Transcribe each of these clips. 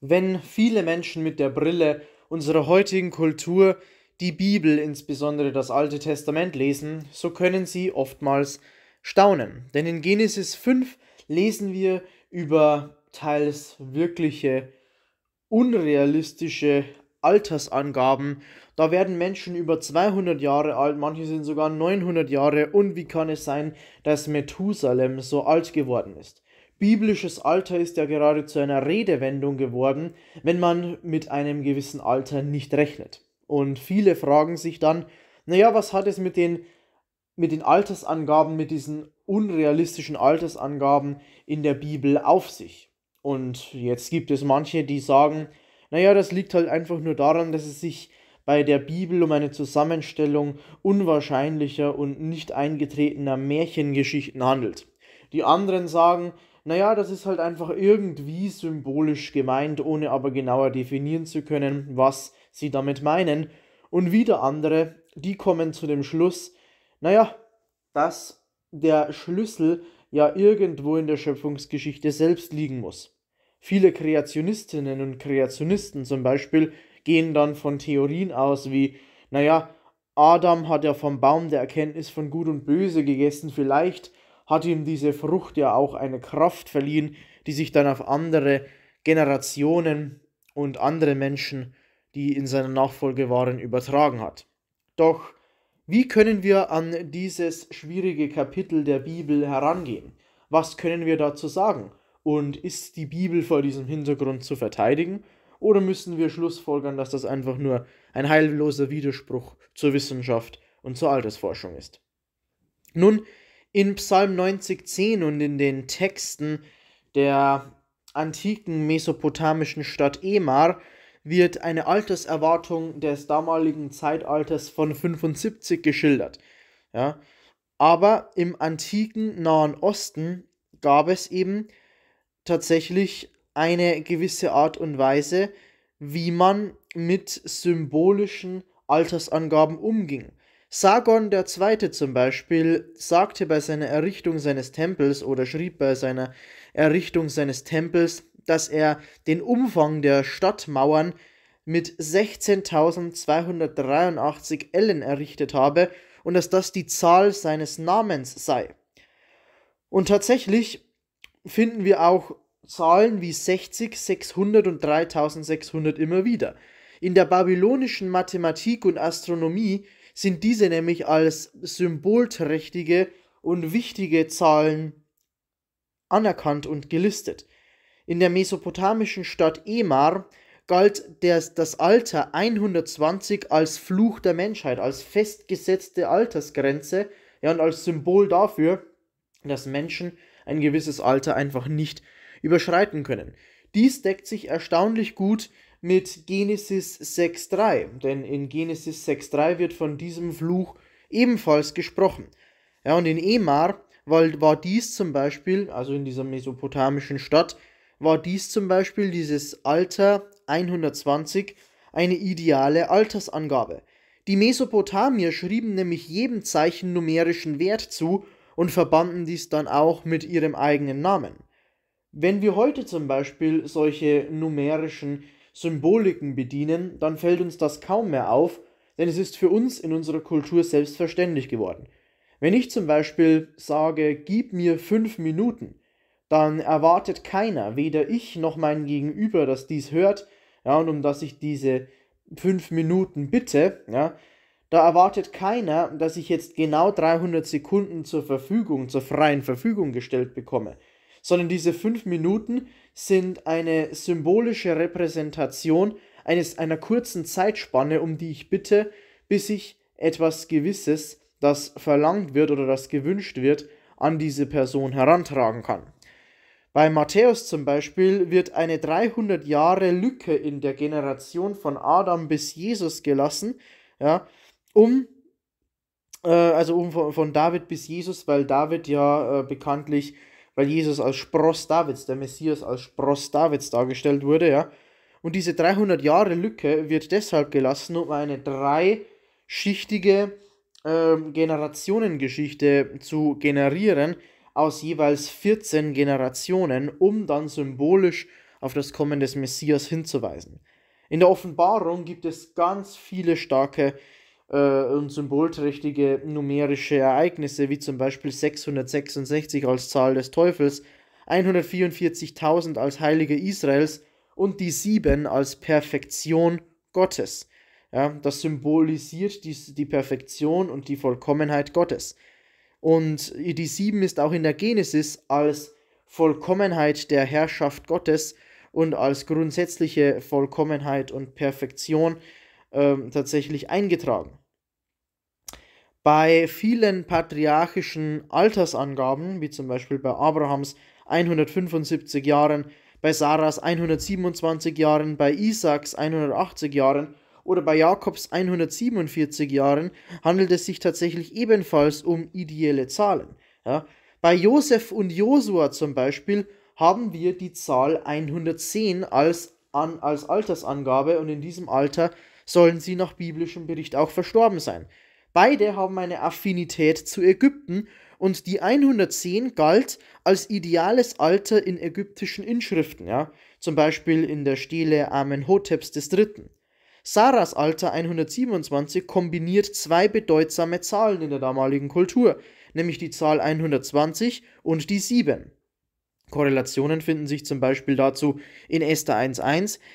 wenn viele Menschen mit der Brille unserer heutigen Kultur die Bibel, insbesondere das Alte Testament, lesen, so können sie oftmals staunen. Denn in Genesis 5 lesen wir über teils wirkliche unrealistische Altersangaben. Da werden Menschen über 200 Jahre alt, manche sind sogar 900 Jahre. Und wie kann es sein, dass Methusalem so alt geworden ist? Biblisches Alter ist ja gerade zu einer Redewendung geworden, wenn man mit einem gewissen Alter nicht rechnet. Und viele fragen sich dann, naja, was hat es mit den, mit den Altersangaben, mit diesen unrealistischen Altersangaben in der Bibel auf sich? Und jetzt gibt es manche, die sagen, naja, das liegt halt einfach nur daran, dass es sich bei der Bibel um eine Zusammenstellung unwahrscheinlicher und nicht eingetretener Märchengeschichten handelt. Die anderen sagen, naja, das ist halt einfach irgendwie symbolisch gemeint, ohne aber genauer definieren zu können, was sie damit meinen. Und wieder andere, die kommen zu dem Schluss, naja, dass der Schlüssel ja irgendwo in der Schöpfungsgeschichte selbst liegen muss. Viele Kreationistinnen und Kreationisten zum Beispiel gehen dann von Theorien aus wie, naja, Adam hat ja vom Baum der Erkenntnis von Gut und Böse gegessen, vielleicht hat ihm diese Frucht ja auch eine Kraft verliehen, die sich dann auf andere Generationen und andere Menschen, die in seiner Nachfolge waren, übertragen hat. Doch wie können wir an dieses schwierige Kapitel der Bibel herangehen? Was können wir dazu sagen? Und ist die Bibel vor diesem Hintergrund zu verteidigen? Oder müssen wir schlussfolgern, dass das einfach nur ein heilloser Widerspruch zur Wissenschaft und zur Altersforschung ist? Nun, in Psalm 90,10 und in den Texten der antiken mesopotamischen Stadt Emar wird eine Alterserwartung des damaligen Zeitalters von 75 geschildert. Ja? Aber im antiken Nahen Osten gab es eben tatsächlich eine gewisse Art und Weise, wie man mit symbolischen Altersangaben umging. Sargon II. zum Beispiel sagte bei seiner Errichtung seines Tempels oder schrieb bei seiner Errichtung seines Tempels, dass er den Umfang der Stadtmauern mit 16.283 Ellen errichtet habe und dass das die Zahl seines Namens sei. Und tatsächlich finden wir auch Zahlen wie 60, 600 und 3600 immer wieder. In der babylonischen Mathematik und Astronomie sind diese nämlich als symbolträchtige und wichtige Zahlen anerkannt und gelistet. In der mesopotamischen Stadt Emar galt das, das Alter 120 als Fluch der Menschheit, als festgesetzte Altersgrenze ja, und als Symbol dafür, dass Menschen ein gewisses Alter einfach nicht überschreiten können. Dies deckt sich erstaunlich gut mit Genesis 6.3, denn in Genesis 6.3 wird von diesem Fluch ebenfalls gesprochen. Ja, und in Emar weil, war dies zum Beispiel, also in dieser mesopotamischen Stadt, war dies zum Beispiel dieses Alter 120 eine ideale Altersangabe. Die Mesopotamier schrieben nämlich jedem Zeichen numerischen Wert zu und verbanden dies dann auch mit ihrem eigenen Namen. Wenn wir heute zum Beispiel solche numerischen Symboliken bedienen, dann fällt uns das kaum mehr auf, denn es ist für uns in unserer Kultur selbstverständlich geworden. Wenn ich zum Beispiel sage, gib mir fünf Minuten, dann erwartet keiner, weder ich noch mein Gegenüber, dass dies hört, ja, und um dass ich diese fünf Minuten bitte, ja, da erwartet keiner, dass ich jetzt genau 300 Sekunden zur Verfügung, zur freien Verfügung gestellt bekomme, sondern diese fünf Minuten, sind eine symbolische Repräsentation eines einer kurzen Zeitspanne, um die ich bitte, bis ich etwas Gewisses, das verlangt wird oder das gewünscht wird, an diese Person herantragen kann. Bei Matthäus zum Beispiel wird eine 300 Jahre Lücke in der Generation von Adam bis Jesus gelassen, ja, um, äh, also um von, David bis Jesus, weil David ja äh, bekanntlich weil Jesus als Spross Davids, der Messias als Spross Davids dargestellt wurde, ja. Und diese 300 Jahre Lücke wird deshalb gelassen, um eine dreischichtige ähm, Generationengeschichte zu generieren aus jeweils 14 Generationen, um dann symbolisch auf das Kommen des Messias hinzuweisen. In der Offenbarung gibt es ganz viele starke äh, und symbolträchtige numerische Ereignisse, wie zum Beispiel 666 als Zahl des Teufels, 144.000 als Heilige Israels und die 7 als Perfektion Gottes. Ja, das symbolisiert die, die Perfektion und die Vollkommenheit Gottes. Und die 7 ist auch in der Genesis als Vollkommenheit der Herrschaft Gottes und als grundsätzliche Vollkommenheit und Perfektion ähm, tatsächlich eingetragen. Bei vielen patriarchischen Altersangaben, wie zum Beispiel bei Abrahams 175 Jahren, bei Sarahs 127 Jahren, bei Isaaks 180 Jahren oder bei Jakobs 147 Jahren handelt es sich tatsächlich ebenfalls um ideelle Zahlen. Ja? Bei Josef und Josua zum Beispiel haben wir die Zahl 110 als, an, als Altersangabe und in diesem Alter sollen sie nach biblischem Bericht auch verstorben sein. Beide haben eine Affinität zu Ägypten und die 110 galt als ideales Alter in ägyptischen Inschriften, ja, zum Beispiel in der Stele Amenhoteps III. Saras Alter 127 kombiniert zwei bedeutsame Zahlen in der damaligen Kultur, nämlich die Zahl 120 und die 7. Korrelationen finden sich zum Beispiel dazu in Esther 1.1,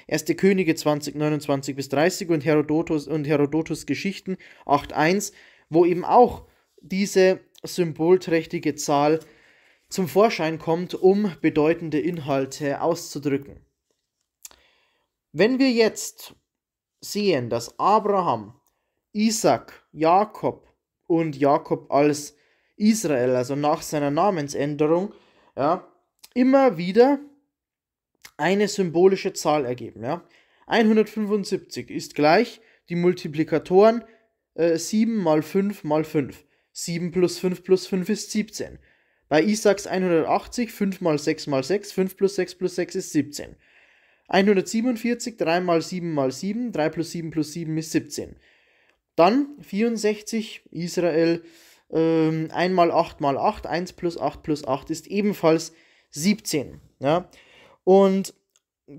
1. Könige 20, 29 bis 30 und Herodotus, und Herodotus Geschichten 8.1, wo eben auch diese symbolträchtige Zahl zum Vorschein kommt, um bedeutende Inhalte auszudrücken. Wenn wir jetzt sehen, dass Abraham, Isaac, Jakob und Jakob als Israel, also nach seiner Namensänderung, ja, immer wieder eine symbolische Zahl ergeben. Ja? 175 ist gleich die Multiplikatoren äh, 7 mal 5 mal 5. 7 plus 5 plus 5 ist 17. Bei Isaacs 180, 5 mal 6 mal 6, 5 plus 6 plus 6 ist 17. 147, 3 mal 7 mal 7, 3 plus 7 plus 7 ist 17. Dann 64, Israel, ähm, 1 mal 8 mal 8, 1 plus 8 plus 8 ist ebenfalls 17. 17. Ja? Und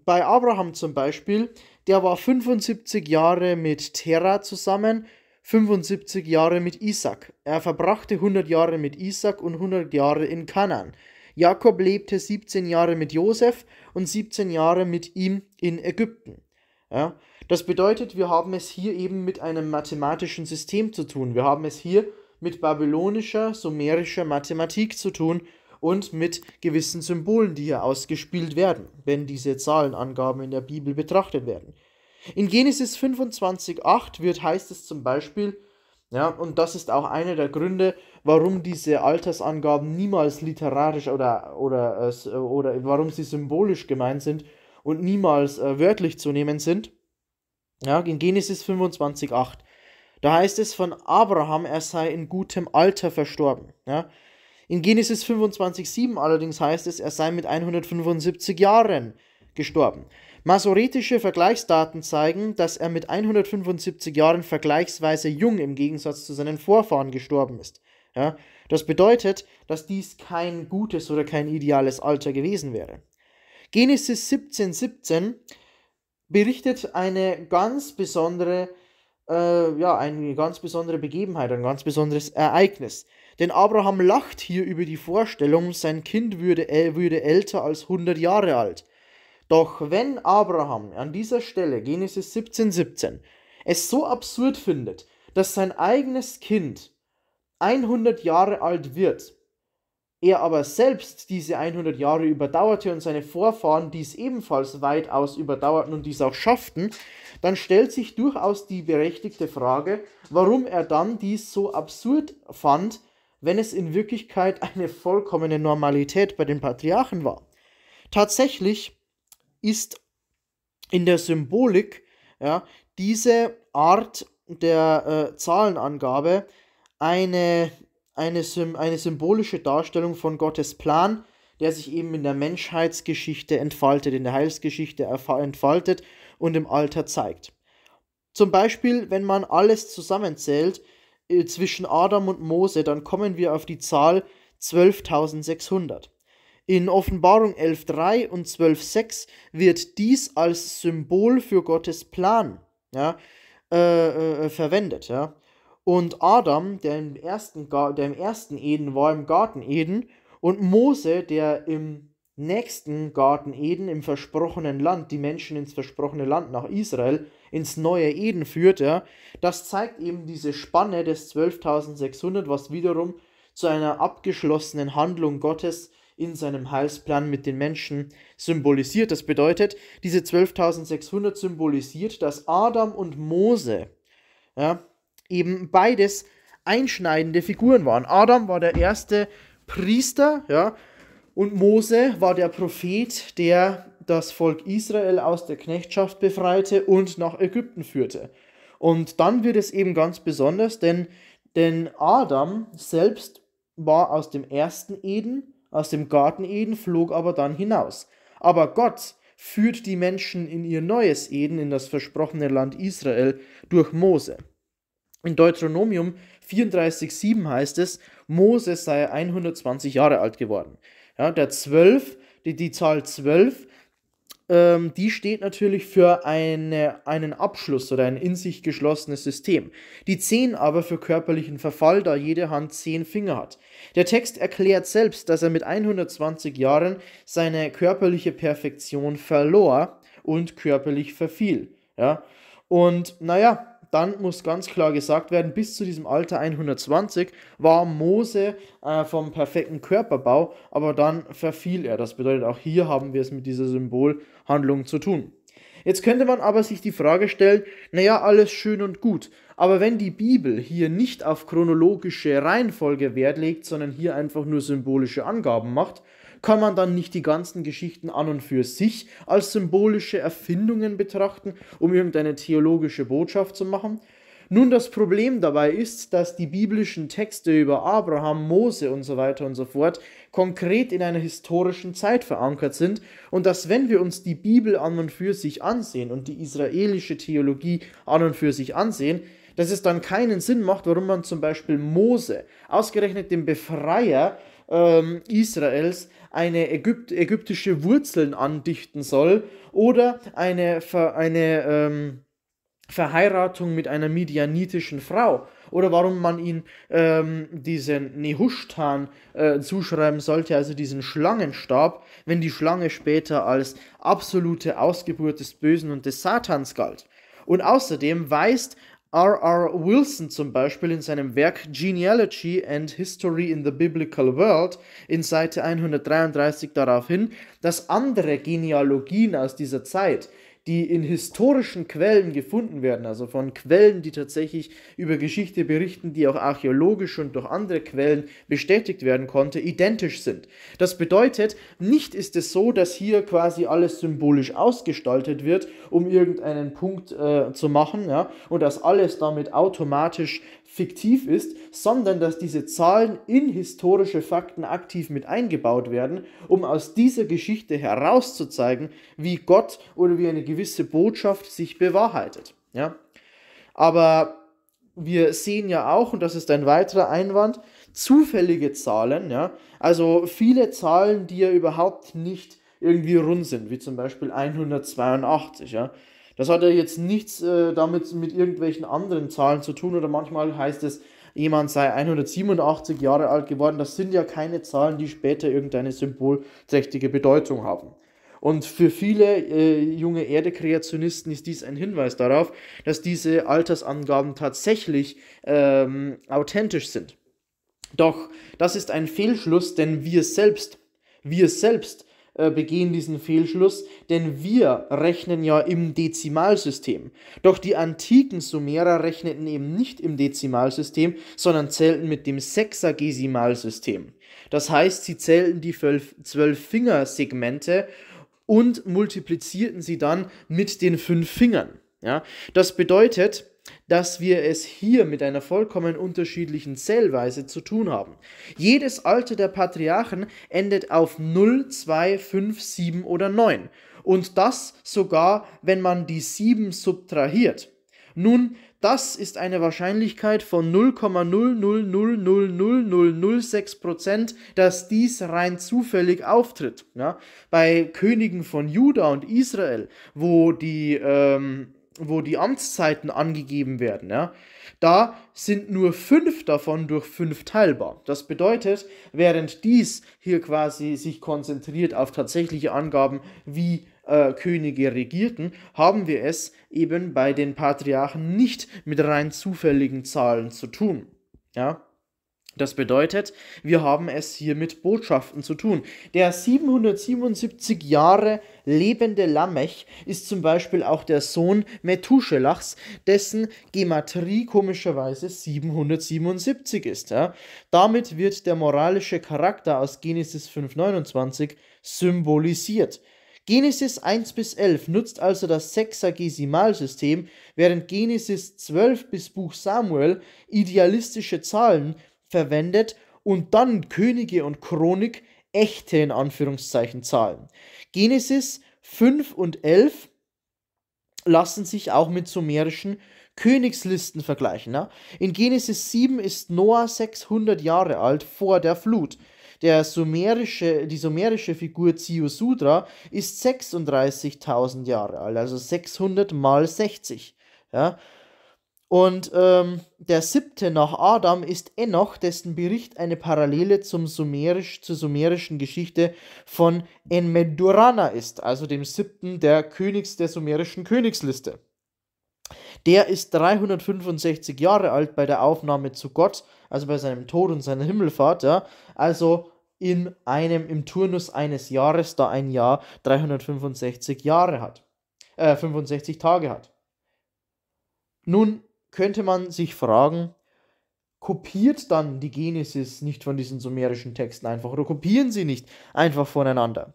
bei Abraham zum Beispiel, der war 75 Jahre mit Terah zusammen, 75 Jahre mit Isaac. Er verbrachte 100 Jahre mit Isaac und 100 Jahre in Kanan. Jakob lebte 17 Jahre mit Josef und 17 Jahre mit ihm in Ägypten. Ja, das bedeutet, wir haben es hier eben mit einem mathematischen System zu tun. Wir haben es hier mit babylonischer, sumerischer Mathematik zu tun und mit gewissen Symbolen, die hier ausgespielt werden, wenn diese Zahlenangaben in der Bibel betrachtet werden. In Genesis 25,8 wird heißt es zum Beispiel, ja, und das ist auch einer der Gründe, warum diese Altersangaben niemals literarisch oder, oder, äh, äh, oder warum sie symbolisch gemeint sind und niemals äh, wörtlich zu nehmen sind. Ja, in Genesis 25,8. Da heißt es von Abraham, er sei in gutem Alter verstorben. Ja. In Genesis 25,7 allerdings heißt es, er sei mit 175 Jahren gestorben. Masoretische Vergleichsdaten zeigen, dass er mit 175 Jahren vergleichsweise jung im Gegensatz zu seinen Vorfahren gestorben ist. Ja, das bedeutet, dass dies kein gutes oder kein ideales Alter gewesen wäre. Genesis 17,17 17 berichtet eine ganz besondere, äh, ja, eine ganz besondere Begebenheit, ein ganz besonderes Ereignis. Denn Abraham lacht hier über die Vorstellung, sein Kind würde, äh, würde älter als 100 Jahre alt. Doch wenn Abraham an dieser Stelle, Genesis 17, 17, es so absurd findet, dass sein eigenes Kind 100 Jahre alt wird, er aber selbst diese 100 Jahre überdauerte und seine Vorfahren dies ebenfalls weitaus überdauerten und dies auch schafften, dann stellt sich durchaus die berechtigte Frage, warum er dann dies so absurd fand, wenn es in Wirklichkeit eine vollkommene Normalität bei den Patriarchen war. Tatsächlich ist in der Symbolik ja, diese Art der äh, Zahlenangabe eine, eine, eine symbolische Darstellung von Gottes Plan, der sich eben in der Menschheitsgeschichte entfaltet, in der Heilsgeschichte entfaltet und im Alter zeigt. Zum Beispiel, wenn man alles zusammenzählt, äh, zwischen Adam und Mose, dann kommen wir auf die Zahl 12.600. In Offenbarung 11.3 und 12.6 wird dies als Symbol für Gottes Plan ja, äh, äh, verwendet. Ja. Und Adam, der im, ersten, der im ersten Eden war, im Garten Eden, und Mose, der im nächsten Garten Eden, im versprochenen Land, die Menschen ins versprochene Land nach Israel ins neue Eden führt, ja, das zeigt eben diese Spanne des 12.600, was wiederum zu einer abgeschlossenen Handlung Gottes in seinem Heilsplan mit den Menschen symbolisiert. Das bedeutet, diese 12.600 symbolisiert, dass Adam und Mose ja, eben beides einschneidende Figuren waren. Adam war der erste Priester, ja, und Mose war der Prophet, der das Volk Israel aus der Knechtschaft befreite und nach Ägypten führte. Und dann wird es eben ganz besonders, denn, denn Adam selbst war aus dem ersten Eden, aus dem Garten Eden, flog aber dann hinaus. Aber Gott führt die Menschen in ihr neues Eden, in das versprochene Land Israel, durch Mose. In Deuteronomium 34,7 heißt es, Mose sei 120 Jahre alt geworden. Ja, der 12, die, die Zahl 12 ähm, die steht natürlich für eine, einen Abschluss oder ein in sich geschlossenes System. Die 10 aber für körperlichen Verfall, da jede Hand 10 Finger hat. Der Text erklärt selbst, dass er mit 120 Jahren seine körperliche Perfektion verlor und körperlich verfiel. Ja? Und naja, dann muss ganz klar gesagt werden, bis zu diesem Alter 120 war Mose äh, vom perfekten Körperbau, aber dann verfiel er. Das bedeutet, auch hier haben wir es mit dieser Symbolhandlung zu tun. Jetzt könnte man aber sich die Frage stellen, naja, alles schön und gut, aber wenn die Bibel hier nicht auf chronologische Reihenfolge Wert legt, sondern hier einfach nur symbolische Angaben macht, kann man dann nicht die ganzen Geschichten an und für sich als symbolische Erfindungen betrachten, um irgendeine theologische Botschaft zu machen? Nun, das Problem dabei ist, dass die biblischen Texte über Abraham, Mose und so weiter und so fort konkret in einer historischen Zeit verankert sind und dass wenn wir uns die Bibel an und für sich ansehen und die israelische Theologie an und für sich ansehen, dass es dann keinen Sinn macht, warum man zum Beispiel Mose, ausgerechnet dem Befreier ähm, Israels, eine Ägypt ägyptische Wurzeln andichten soll oder eine, Ver eine ähm, Verheiratung mit einer midianitischen Frau oder warum man ihn ähm, diesen Nehushtan äh, zuschreiben sollte, also diesen Schlangenstab, wenn die Schlange später als absolute Ausgeburt des Bösen und des Satans galt. Und außerdem weist R.R. Wilson zum Beispiel in seinem Werk Genealogy and History in the Biblical World in Seite 133 darauf hin, dass andere Genealogien aus dieser Zeit die in historischen Quellen gefunden werden, also von Quellen, die tatsächlich über Geschichte berichten, die auch archäologisch und durch andere Quellen bestätigt werden konnte, identisch sind. Das bedeutet, nicht ist es so, dass hier quasi alles symbolisch ausgestaltet wird, um irgendeinen Punkt äh, zu machen, ja, und dass alles damit automatisch fiktiv ist, sondern dass diese Zahlen in historische Fakten aktiv mit eingebaut werden, um aus dieser Geschichte herauszuzeigen, wie Gott oder wie eine gewisse Botschaft sich bewahrheitet. Ja? Aber wir sehen ja auch, und das ist ein weiterer Einwand, zufällige Zahlen, ja? also viele Zahlen, die ja überhaupt nicht irgendwie rund sind, wie zum Beispiel 182. Ja? Das hat ja jetzt nichts äh, damit mit irgendwelchen anderen Zahlen zu tun oder manchmal heißt es, jemand sei 187 Jahre alt geworden. Das sind ja keine Zahlen, die später irgendeine symbolträchtige Bedeutung haben. Und für viele äh, junge Erdekreationisten ist dies ein Hinweis darauf, dass diese Altersangaben tatsächlich ähm, authentisch sind. Doch das ist ein Fehlschluss, denn wir selbst, wir selbst äh, begehen diesen Fehlschluss, denn wir rechnen ja im Dezimalsystem. Doch die antiken Sumerer rechneten eben nicht im Dezimalsystem, sondern zählten mit dem Sexagesimalsystem. Das heißt, sie zählten die zwölf Fingersegmente und multiplizierten sie dann mit den fünf Fingern. Ja? Das bedeutet, dass wir es hier mit einer vollkommen unterschiedlichen Zählweise zu tun haben. Jedes Alter der Patriarchen endet auf 0, 2, 5, 7 oder 9. Und das sogar, wenn man die 7 subtrahiert. Nun, das ist eine Wahrscheinlichkeit von 0,0000006%, dass dies rein zufällig auftritt. Ja? Bei Königen von Juda und Israel, wo die ähm, wo die Amtszeiten angegeben werden, ja, da sind nur fünf davon durch fünf teilbar. Das bedeutet, während dies hier quasi sich konzentriert auf tatsächliche Angaben, wie äh, Könige regierten, haben wir es eben bei den Patriarchen nicht mit rein zufälligen Zahlen zu tun. Ja, das bedeutet, wir haben es hier mit Botschaften zu tun. Der 777 Jahre lebende Lamech ist zum Beispiel auch der Sohn Methuselachs, dessen Gematrie komischerweise 777 ist. Ja? Damit wird der moralische Charakter aus Genesis 5,29 symbolisiert. Genesis 1 bis 11 nutzt also das Sexagesimalsystem, während Genesis 12 bis Buch Samuel idealistische Zahlen verwendet und dann Könige und Chronik echte in Anführungszeichen Zahlen. Genesis 5 und 11 lassen sich auch mit sumerischen Königslisten vergleichen. Ne? In Genesis 7 ist Noah 600 Jahre alt vor der Flut. Der sumerische, die sumerische Figur Ziusudra ist 36.000 Jahre alt, also 600 mal 60. Ja? Und ähm, der siebte nach Adam ist Enoch, dessen Bericht eine Parallele zum Sumerisch, zur sumerischen Geschichte von Enmedurana ist, also dem siebten der Königs der sumerischen Königsliste. Der ist 365 Jahre alt bei der Aufnahme zu Gott, also bei seinem Tod und seiner Himmelfahrt, ja, also in einem, im Turnus eines Jahres, da ein Jahr 365 Jahre hat, äh, 65 Tage hat. Nun könnte man sich fragen, kopiert dann die Genesis nicht von diesen sumerischen Texten einfach oder kopieren sie nicht einfach voneinander?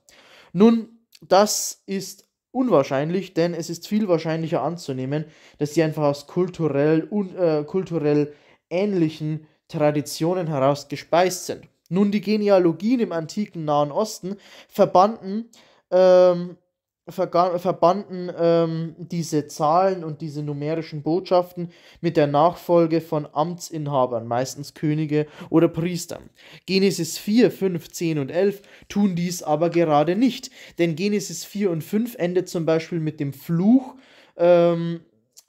Nun, das ist unwahrscheinlich, denn es ist viel wahrscheinlicher anzunehmen, dass sie einfach aus kulturell, un, äh, kulturell ähnlichen Traditionen heraus gespeist sind. Nun, die Genealogien im antiken Nahen Osten verbanden ähm, verbanden ähm, diese Zahlen und diese numerischen Botschaften mit der Nachfolge von Amtsinhabern, meistens Könige oder Priestern. Genesis 4, 5, 10 und 11 tun dies aber gerade nicht, denn Genesis 4 und 5 endet zum Beispiel mit dem Fluch ähm,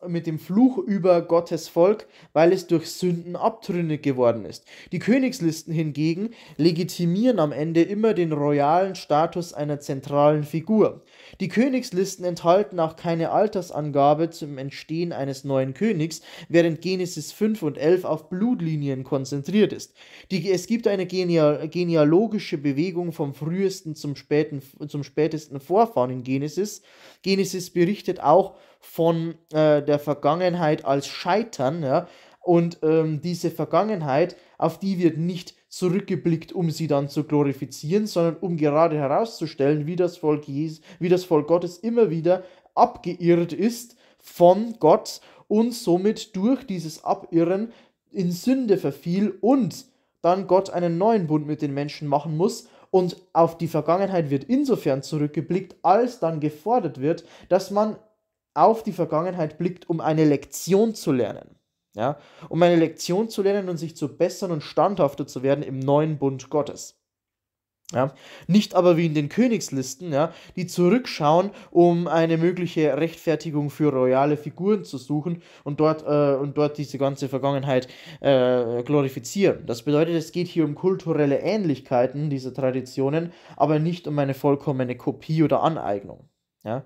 mit dem Fluch über Gottes Volk, weil es durch Sünden abtrünnig geworden ist. Die Königslisten hingegen legitimieren am Ende immer den royalen Status einer zentralen Figur. Die Königslisten enthalten auch keine Altersangabe zum Entstehen eines neuen Königs, während Genesis 5 und 11 auf Blutlinien konzentriert ist. Die, es gibt eine geneal genealogische Bewegung vom frühesten zum, späten, zum spätesten Vorfahren in Genesis. Genesis berichtet auch von äh, der Vergangenheit als Scheitern, ja, und ähm, diese Vergangenheit, auf die wird nicht zurückgeblickt, um sie dann zu glorifizieren, sondern um gerade herauszustellen, wie das Volk, Jes wie das Volk Gottes immer wieder abgeirrt ist von Gott und somit durch dieses Abirren in Sünde verfiel und dann Gott einen neuen Bund mit den Menschen machen muss. Und auf die Vergangenheit wird insofern zurückgeblickt, als dann gefordert wird, dass man auf die Vergangenheit blickt, um eine Lektion zu lernen. Ja? Um eine Lektion zu lernen und sich zu bessern und standhafter zu werden im neuen Bund Gottes. Ja, nicht aber wie in den Königslisten, ja, die zurückschauen, um eine mögliche Rechtfertigung für royale Figuren zu suchen und dort, äh, und dort diese ganze Vergangenheit äh, glorifizieren. Das bedeutet, es geht hier um kulturelle Ähnlichkeiten dieser Traditionen, aber nicht um eine vollkommene Kopie oder Aneignung. Ja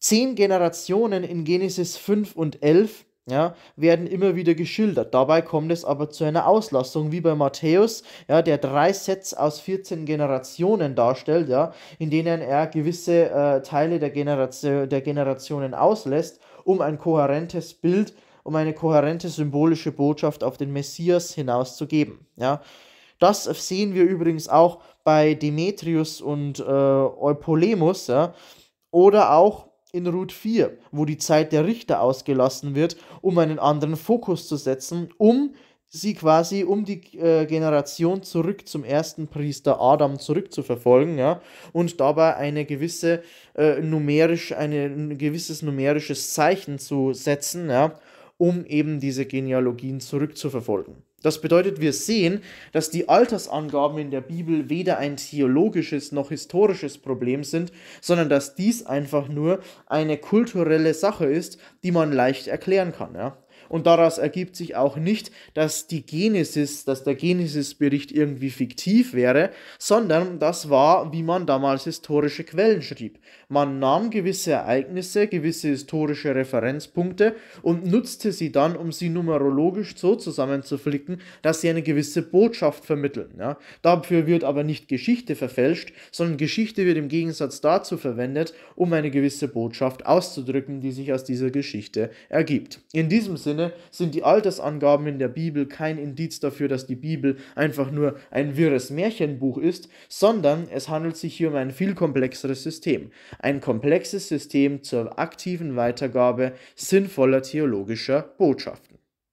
zehn Generationen in Genesis 5 und 11 ja, werden immer wieder geschildert. Dabei kommt es aber zu einer Auslassung, wie bei Matthäus, ja, der drei Sets aus 14 Generationen darstellt, ja, in denen er gewisse äh, Teile der, Generation, der Generationen auslässt, um ein kohärentes Bild, um eine kohärente symbolische Botschaft auf den Messias hinauszugeben. Ja. Das sehen wir übrigens auch bei Demetrius und äh, Eupolemus ja, oder auch in Route 4, wo die Zeit der Richter ausgelassen wird, um einen anderen Fokus zu setzen, um sie quasi, um die äh, Generation zurück zum ersten Priester Adam zurückzuverfolgen, ja, und dabei eine gewisse äh, numerisch, eine, ein gewisses numerisches Zeichen zu setzen, ja, um eben diese Genealogien zurückzuverfolgen. Das bedeutet, wir sehen, dass die Altersangaben in der Bibel weder ein theologisches noch historisches Problem sind, sondern dass dies einfach nur eine kulturelle Sache ist, die man leicht erklären kann. Ja? und daraus ergibt sich auch nicht, dass die Genesis, dass der Genesis-Bericht irgendwie fiktiv wäre, sondern das war, wie man damals historische Quellen schrieb. Man nahm gewisse Ereignisse, gewisse historische Referenzpunkte und nutzte sie dann, um sie numerologisch so zusammenzuflicken, dass sie eine gewisse Botschaft vermitteln. Ja. Dafür wird aber nicht Geschichte verfälscht, sondern Geschichte wird im Gegensatz dazu verwendet, um eine gewisse Botschaft auszudrücken, die sich aus dieser Geschichte ergibt. In diesem Sinne Sinne sind die Altersangaben in der Bibel kein Indiz dafür, dass die Bibel einfach nur ein wirres Märchenbuch ist, sondern es handelt sich hier um ein viel komplexeres System. Ein komplexes System zur aktiven Weitergabe sinnvoller theologischer Botschaft.